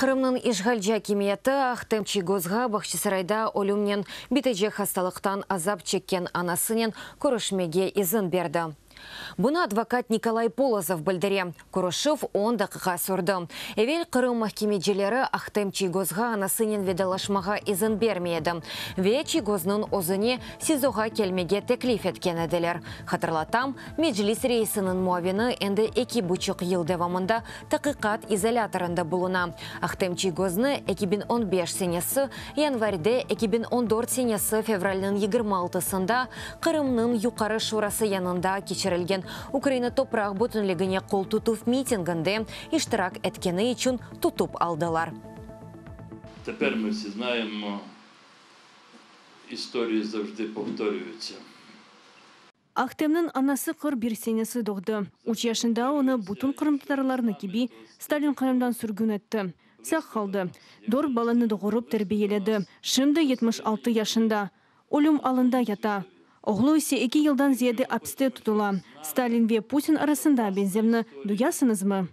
Қырымның ишғал жәкеметі Ахтем Чигозға Бақшысарайда олімнен бітеже хасталықтан азап чеккен анасынен көрішмеге ізін берді. Бұны адвокат Николай Полозов білдіре. он дақыға сұрды. Әвел Қырым мәхкемеджелері Ақтым Чигозға анасынен ведалашмаға ізін бермейді. Ве Чигозның озыне СИЗОға келмеге теклиф еткен әділер. Қатырлатам, меджлис рейсінің муавені әнді әкі бұчық ел девамында тақиқат изоляторында бұлына. Ақтым Чигозны 2015 сенесі, январьде 2014 сенесі февральның 26-сында Қырымның юқары шурасы янында көтерілген Украина топырақ бүтінлігіне қол тұтып митингінде іштірак әткені үшін тұтып алдылар. Тепер ми всі знаємо, історії завжди анасы қыр берсенесі доғды. Үш яшында оны бұтын қырымдарларыны кебей Сталин қырымдан сүргін әтті. Сақ қалды. Дор баланы доғырып тәрбиеледі. Шымды 76 яшында. Олым алында ята. Оғылу үсі екі елдан зияды апсты тұтыла. Сталин ве Путин арасында бенземні дұясыныз мұ?